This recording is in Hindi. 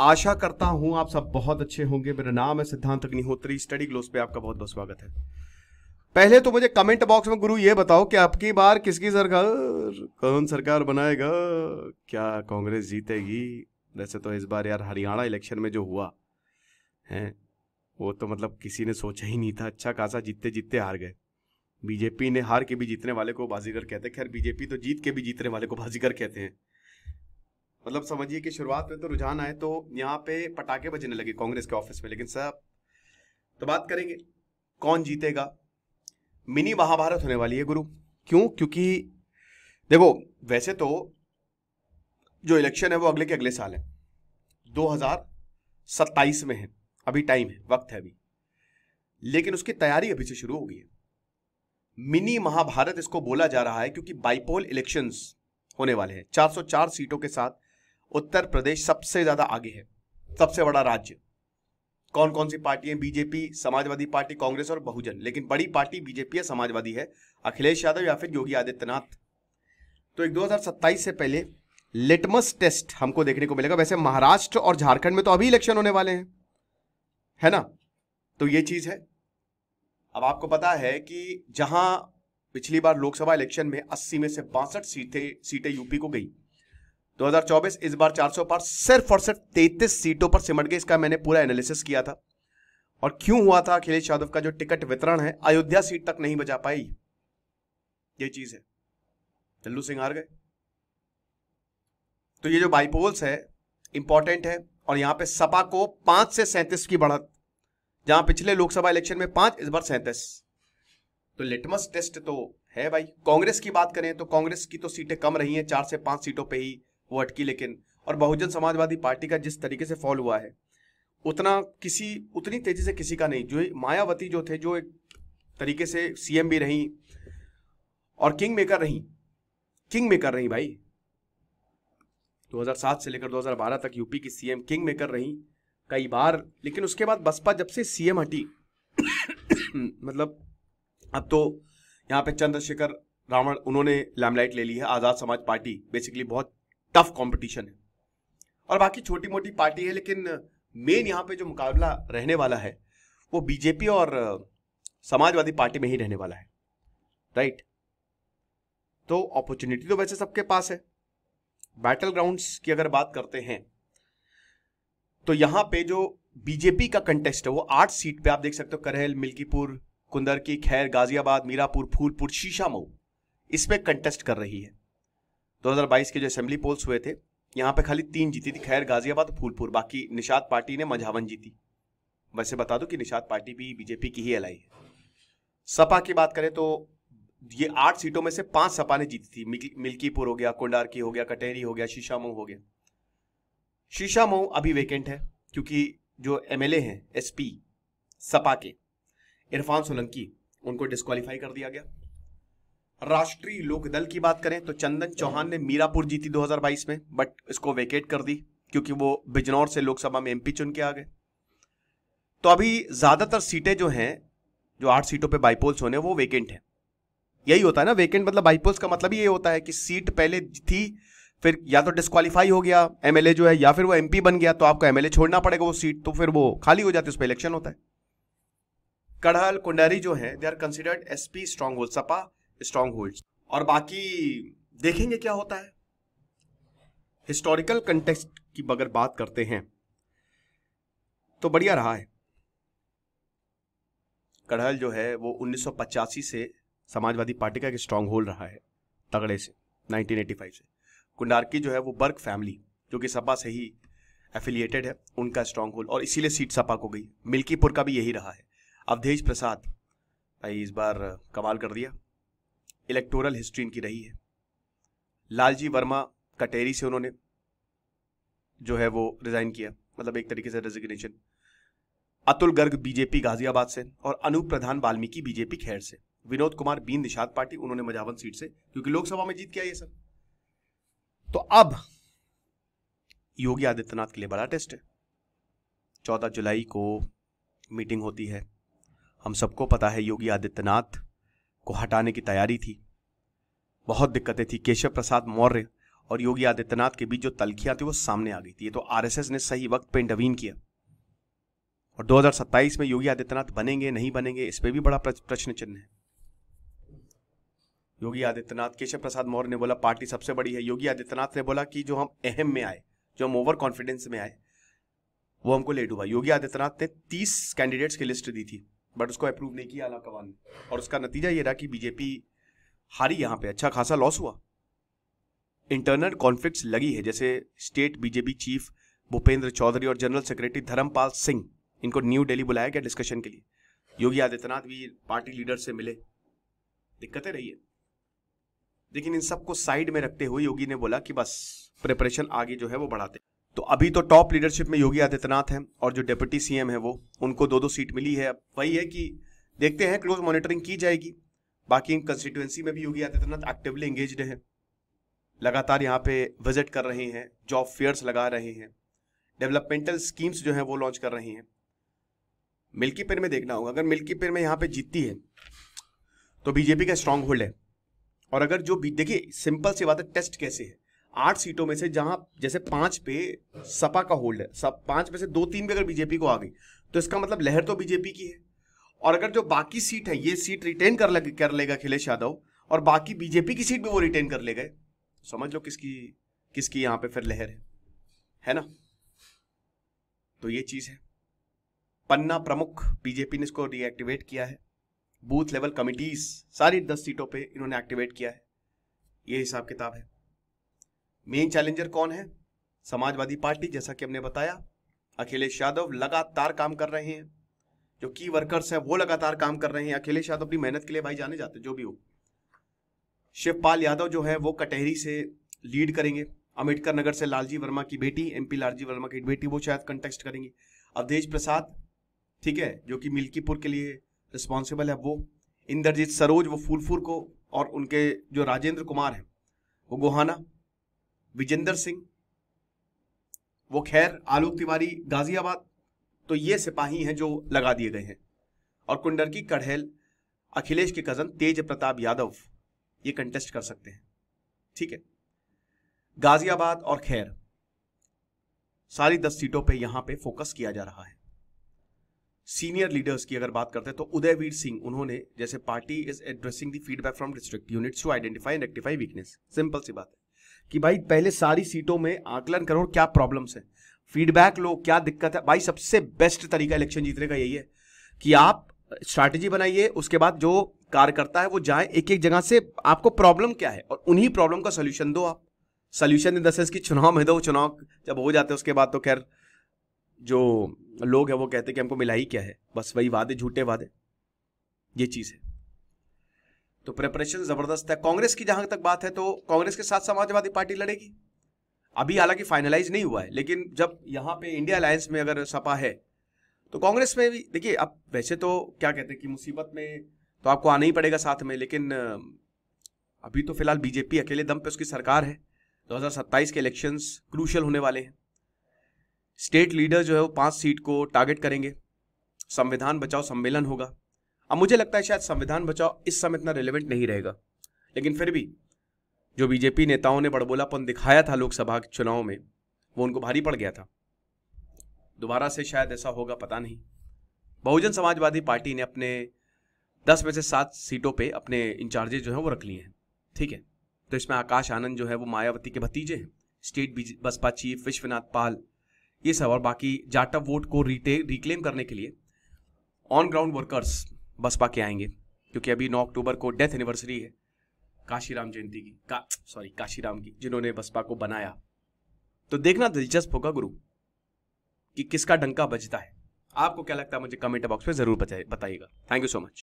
आशा करता हूं आप सब बहुत अच्छे होंगे मेरा नाम है सिद्धांत अग्निहोत्री स्टडी ग्लोस पे आपका बहुत बहुत स्वागत है पहले तो मुझे कमेंट बॉक्स में गुरु ये बताओ कि आपकी बार किसकी सरकार कौन सरकार बनाएगा क्या कांग्रेस जीतेगी वैसे तो इस बार यार हरियाणा इलेक्शन में जो हुआ है वो तो मतलब किसी ने सोचा ही नहीं था अच्छा खासा जीतते जीतते हार गए बीजेपी ने हार के भी जीतने वाले को बाजीगर कहते हैं खैर बीजेपी तो जीत के भी जीतने वाले को बाजीगर कहते हैं मतलब समझिए कि शुरुआत में तो रुझान आए तो यहाँ पे पटाखे बजने लगे कांग्रेस के ऑफिस में लेकिन सर तो बात करेंगे कौन जीतेगा मिनी महाभारत होने वाली है गुरु क्यों क्योंकि देखो वैसे तो जो इलेक्शन है वो अगले के अगले साल है 2027 में है अभी टाइम है वक्त है अभी लेकिन उसकी तैयारी अभी से शुरू हो गई है मिनी महाभारत इसको बोला जा रहा है क्योंकि बाइपोल इलेक्शंस होने वाले हैं 404 सीटों के साथ उत्तर प्रदेश सबसे ज़्यादा आगे है सबसे बड़ा राज्य कौन कौन सी पार्टी है बीजेपी समाजवादी पार्टी कांग्रेस और बहुजन लेकिन बड़ी पार्टी बीजेपी है समाजवादी है अखिलेश यादव या फिर योगी आदित्यनाथ तो एक दो से पहले लिटमस टेस्ट हमको देखने को मिलेगा वैसे महाराष्ट्र और झारखंड में तो अभी इलेक्शन होने वाले हैं है ना तो ये चीज है अब आपको पता है कि जहां पिछली बार लोकसभा इलेक्शन में 80 में से बासठ सीटें सीटें यूपी को गई 2024 इस बार 400 पार सिर्फ और सिर्फ तैतीस सीटों पर सिमट गए इसका मैंने पूरा एनालिसिस किया था और क्यों हुआ था अखिलेश यादव का जो टिकट वितरण है अयोध्या सीट तक नहीं बचा पाई ये चीज है लल्लू सिंह हार गए तो ये जो बाइपोल्स है इंपॉर्टेंट है और यहां पे सपा को पांच से सैंतीस की बढ़त जहां पिछले लोकसभा इलेक्शन में पांच इस बार सैंतीस तो लिटमस टेस्ट तो है भाई कांग्रेस की बात करें तो कांग्रेस की तो सीटें कम रही हैं चार से पांच सीटों पे ही वो अटकी लेकिन और बहुजन समाजवादी पार्टी का जिस तरीके से फॉल हुआ है उतना किसी उतनी तेजी से किसी का नहीं जो मायावती जो थे जो एक तरीके से सीएम भी रही और किंग मेकर रही किंग मेकर रही भाई 2007 से लेकर 2012 तक यूपी की सीएम किंग मेकर रही कई बार लेकिन उसके बाद बसपा जब से सीएम हटी मतलब अब तो यहाँ पे चंद्रशेखर रावण उन्होंने लैमलाइट ले ली है आज़ाद समाज पार्टी बेसिकली बहुत टफ कॉम्पिटिशन है और बाकी छोटी मोटी पार्टी है लेकिन मेन यहाँ पे जो मुकाबला रहने वाला है वो बीजेपी और समाजवादी पार्टी में ही रहने वाला है राइट तो अपॉर्चुनिटी तो वैसे सबके पास है बैटल ग्राउंड्स की अगर बात करते हैं तो यहां पे जो बीजेपी का कंटेस्ट है वो आठ सीट पे आप देख सकते हो करहल मिल्कीपुर कुंदरकी खैर गाजियाबाद मीरापुर फूलपुर शीशा मऊ इस कंटेस्ट कर रही है 2022 के जो असेंबली पोल्स हुए थे यहाँ पे खाली तीन जीती थी खैर गाजियाबाद फूलपुर बाकी निषाद पार्टी ने मझावन जीती वैसे बता दो कि निषाद पार्टी भी बीजेपी की ही एलाई है सपा की बात करें तो ये आठ सीटों में से पांच सपा ने जीती थी मिल्कीपुर हो गया की हो गया कटेरी हो गया शीशामऊ हो गया शीशामऊ अभी वेकेंट है क्योंकि जो एम हैं एसपी सपा के इरफान सोलंकी उनको डिस्कालीफाई कर दिया गया राष्ट्रीय लोकदल की बात करें तो चंदन चौहान ने मीरापुर जीती 2022 में बट इसको वेकेट कर दी क्योंकि वो बिजनौर से लोकसभा में एमपी चुन के आ गए तो अभी ज़्यादातर सीटें जो हैं जो आठ सीटों पे बाईपोल्स होने वो वेकेंट हैं यही होता है ना वेकेंट मतलब बाईपोल्स का मतलब ये होता है कि सीट पहले थी फिर या तो डिस्कालीफाई हो गया एमएलए जो है या फिर वो एमपी बन गया तो आपको एमएलए छोड़ना पड़ेगा वो सीट तो फिर वो खाली हो जाती है उस पर इलेक्शन होता है कड़हल कुंडारी जो है they are considered S P strong Sapa stronghold और बाकी देखेंगे क्या होता है हिस्टोरिकल कंटेक्स्ट की अगर बात करते हैं तो बढ़िया रहा है कड़हल जो है वो 1985 से समाजवादी पार्टी का एक स्ट्रॉन्ग होल्ड रहा है तगड़े से 1985 से कुंडारकी जो है वो बर्ग फैमिली जो कि सपा से ही एफिलिएटेड है उनका स्ट्रॉन्ग होल्ड और इसीलिए सीट सपा को गई मिल्कीपुर का भी यही रहा है अवधेश प्रसाद भाई इस बार कमाल कर दिया इलेक्टोरल हिस्ट्री इनकी रही है लालजी वर्मा कटेरी से उन्होंने जो है वो रिज़ाइन किया मतलब एक तरीके से रेजिग्नेशन अतुल गर्ग बीजेपी गाजियाबाद से और अनूप प्रधान वाल्मीकि बीजेपी खैर से विनोद कुमार बीन निषाद पार्टी उन्होंने मजावन सीट से क्योंकि लोकसभा में जीत किया ये सब तो अब योगी आदित्यनाथ के लिए बड़ा टेस्ट है चौदह जुलाई को मीटिंग होती है हम सबको पता है योगी आदित्यनाथ को हटाने की तैयारी थी बहुत दिक्कतें थी केशव प्रसाद मौर्य और योगी आदित्यनाथ के बीच जो तलखियां थी वो सामने आ गई थी ये तो आरएसएस ने सही वक्त पे इंटरवीन किया और 2027 में योगी आदित्यनाथ बनेंगे नहीं बनेंगे इस पर भी बड़ा प्रश्न चिन्ह है योगी आदित्यनाथ केशव प्रसाद मौर्य ने बोला पार्टी सबसे बड़ी है योगी आदित्यनाथ ने बोला कि जो हम अहम में आए जो हम ओवर कॉन्फिडेंस में आए वो हमको लेट हुआ योगी आदित्यनाथ ने तीस कैंडिडेट्स की लिस्ट दी थी बट उसको अप्रूव नहीं किया आला कवान और उसका नतीजा ये रहा कि बीजेपी हारी यहाँ पे अच्छा खासा लॉस हुआ इंटरनल कॉन्फ्लिक्ट्स लगी है जैसे state BJP chief Bhupendra Chaudhary और जनरल सेक्रेटरी धर्मपाल सिंह इनको न्यू दिल्ली बुलाया गया डिस्कशन के लिए योगी आदित्यनाथ भी पार्टी लीडर से मिले दिक्कतें रही है लेकिन इन सबको साइड में रखते हुए योगी ने बोला कि बस प्रिपरेशन आगे जो है वो बढ़ाते तो अभी तो टॉप लीडरशिप में योगी आदित्यनाथ हैं और जो डिप्टी सीएम है वो उनको दो दो सीट मिली है अब वही है कि देखते हैं क्लोज मॉनिटरिंग की जाएगी बाकी कंस्टिट्यूएंसी में भी योगी आदित्यनाथ एक्टिवली एंगेज हैं लगातार यहाँ पे विजिट कर रहे हैं जॉब फेयर्स लगा रहे हैं डेवलपमेंटल स्कीम्स जो हैं वो लॉन्च कर रही हैं मिल्की पेन में देखना होगा अगर मिल्की पेन में यहाँ पे जीतती है तो बीजेपी का स्ट्रांग होल्ड है और अगर जो देखिए सिंपल सी बात है टेस्ट कैसे है आठ सीटों में से जहां जैसे पांच पे सपा का होल्ड है सब पांच में से दो तीन पे अगर बीजेपी को आ गई तो इसका मतलब लहर तो बीजेपी की है और अगर जो बाकी सीट है ये सीट रिटेन कर लग, कर लेगा अखिलेश यादव और बाकी बीजेपी की सीट भी वो रिटेन कर ले गए समझ लो किसकी किसकी यहां पे फिर लहर है है ना तो ये चीज है पन्ना प्रमुख बीजेपी ने इसको डीएक्टिवेट किया है बूथ लेवल कमिटीज सारी दस सीटों पे इन्होंने एक्टिवेट किया है ये हिसाब किताब है मेन चैलेंजर कौन है समाजवादी पार्टी जैसा कि हमने बताया अखिलेश यादव लगातार काम कर रहे हैं जो की वर्कर्स हैं वो लगातार काम कर रहे हैं अखिलेश यादव अपनी मेहनत के लिए भाई जाने जाते जो भी हो शिवपाल यादव जो है वो कटहरी से लीड करेंगे अम्बेडकर नगर से लालजी वर्मा की बेटी एमपी लालजी वर्मा की बेटी वो शायद कंटेस्ट करेंगी अवधेश प्रसाद ठीक है जो कि मिल्कीपुर के लिए रिस्पॉन्सिबल है वो इंद्रजीत सरोज वो फूलपुर को और उनके जो राजेंद्र कुमार हैं वो गोहाना विजेंद्र हम्म। सिंह वो खैर आलोक तिवारी गाजियाबाद तो ये सिपाही हैं जो लगा दिए गए हैं और कुंडरकी कढ़ेल अखिलेश के कजन तेज प्रताप यादव ये कंटेस्ट कर सकते हैं ठीक है गाजियाबाद और खैर सारी दस सीटों पे यहां पे फोकस किया जा रहा है सीनियर लीडर्स की अगर बात करते हैं तो उदयवीर सिंह उन्होंने जैसे party is addressing the feedback from district units to identify and rectify weakness simple सी बात है कि भाई पहले सारी सीटों में आकलन करो क्या प्रॉब्लम्स है फीडबैक लो क्या दिक्कत है भाई सबसे बेस्ट तरीका इलेक्शन जीतने का यही है कि आप स्ट्रैटेजी बनाइए उसके बाद जो कार्यकर्ता है वो जाए एक एक जगह से आपको प्रॉब्लम क्या है और उन्हीं प्रॉब्लम का सोल्यूशन दो आप सोल्यूशन इन द सेंस कि चुनाव में दो चुनाव जब हो जाते हैं उसके बाद तो खैर जो लोग हैं वो कहते हैं कि हमको मिला ही क्या है बस वही वादे झूठे वादे ये चीज़ है तो प्रेपरेशन जबरदस्त है कांग्रेस की जहां तक बात है तो कांग्रेस के साथ समाजवादी पार्टी लड़ेगी अभी हालांकि फाइनलाइज नहीं हुआ है लेकिन जब यहां पे इंडिया अलायंस में अगर सपा है तो कांग्रेस में भी देखिए अब वैसे तो क्या कहते हैं कि मुसीबत में तो आपको आना ही पड़ेगा साथ में लेकिन अभी तो फिलहाल बीजेपी अकेले दम पे उसकी सरकार है 2027 के इलेक्शंस क्रूशल होने वाले हैं स्टेट लीडर जो है वो पांच सीट को टारगेट करेंगे संविधान बचाओ सम्मेलन होगा अब मुझे लगता है शायद संविधान बचाओ इस समय इतना रिलेवेंट नहीं रहेगा लेकिन फिर भी जो बीजेपी नेताओं ने बड़बोलापन दिखाया था लोकसभा चुनाव में वो उनको भारी पड़ गया था दोबारा से शायद ऐसा होगा पता नहीं बहुजन समाजवादी पार्टी ने अपने दस में से सात सीटों पे अपने इंचार्जेज जो हैं वो रख लिए हैं ठीक है तो इसमें आकाश आनंद जो है वो मायावती के भतीजे हैं स्टेट बसपा चीफ विश्वनाथ पाल ये सब और बाकी जाटव वोट को रिटे रिक्लेम करने के लिए ऑन ग्राउंड वर्कर्स बसपा के आएंगे क्योंकि अभी नौ अक्टूबर को डेथ एनिवर्सरी है काशीराम जयंती की का सॉरी काशीराम की जिन्होंने बसपा को बनाया तो देखना दिलचस्प होगा गुरु कि किसका डंका बजता है आपको क्या लगता है मुझे कमेंट बॉक्स में ज़रूर बताइएगा थैंक यू सो मच